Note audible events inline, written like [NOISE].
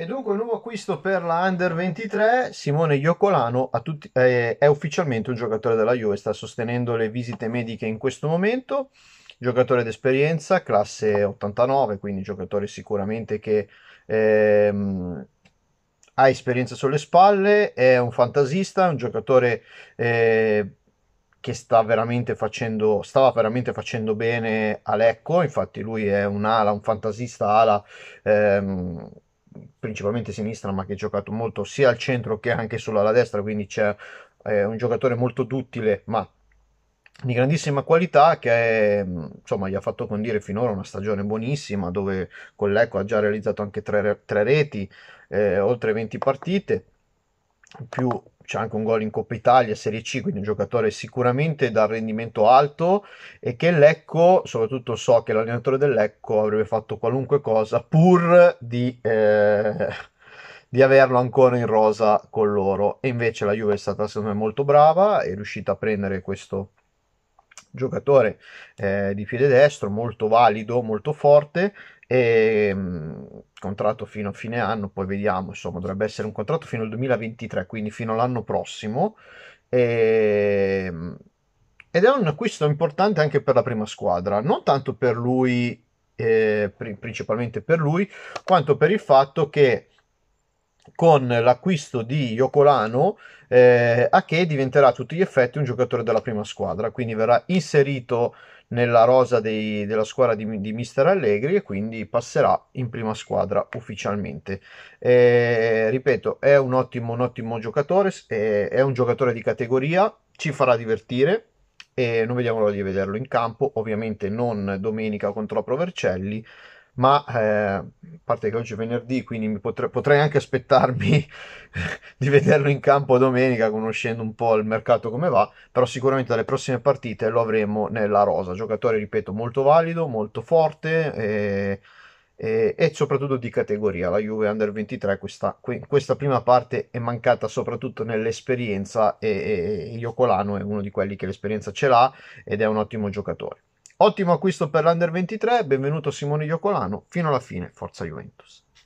E dunque il nuovo acquisto per la Under 23, Simone Iocolano tutti, eh, è ufficialmente un giocatore della Juve, sta sostenendo le visite mediche in questo momento, giocatore d'esperienza, classe 89, quindi giocatore sicuramente che eh, ha esperienza sulle spalle, è un fantasista, è un giocatore eh, che sta veramente facendo, stava veramente facendo bene a Lecco, infatti lui è un ala, un fantasista ala. Ehm, principalmente sinistra, ma che ha giocato molto sia al centro che anche solo destra, quindi c'è eh, un giocatore molto duttile, ma di grandissima qualità che è, mm, insomma gli ha fatto condire finora una stagione buonissima dove con l'Eco ha già realizzato anche tre, tre reti, eh, oltre 20 partite, più c'è anche un gol in Coppa Italia, Serie C, quindi un giocatore sicuramente dal rendimento alto e che Lecco, soprattutto so che l'allenatore del Lecco avrebbe fatto qualunque cosa pur di, eh, di averlo ancora in rosa con loro. E invece la Juve è stata secondo me molto brava, è riuscita a prendere questo giocatore eh, di piede destro molto valido, molto forte e mh, mm, contratto fino a fine anno, poi vediamo, insomma, dovrebbe essere un contratto fino al 2023, quindi fino all'anno prossimo. E, mh, mm, ed è un acquisto importante anche per la prima squadra, non tanto per lui, eh, principalmente per lui, quanto per il fatto che con l'acquisto di Yocolano eh, a che diventerà a tutti gli effetti un giocatore della prima squadra, quindi verrà inserito nella rosa dei, della squadra di, di, Mister Allegri e quindi passerà in prima squadra ufficialmente. Eh, ripeto, è un ottimo, un ottimo giocatore, è, è un giocatore di categoria, ci farà divertire, e non vediamo l'ora di vederlo in campo, ovviamente non domenica contro la Provercelli, ma eh, a parte che oggi è venerdì, quindi potrei, potrei anche aspettarmi [LAUGHS] di vederlo in campo domenica, conoscendo un po' il mercato come va, però sicuramente dalle prossime partite lo avremo nella rosa. Giocatore, ripeto, molto valido, molto forte e, eh, e, e soprattutto di categoria. La Juve Under 23 questa, questa prima parte è mancata soprattutto nell'esperienza e, e Iocolano è uno di quelli che l'esperienza ce l'ha ed è un ottimo giocatore. Ottimo acquisto per l'Under 23, benvenuto Simone Iocolano, fino alla fine, forza Juventus.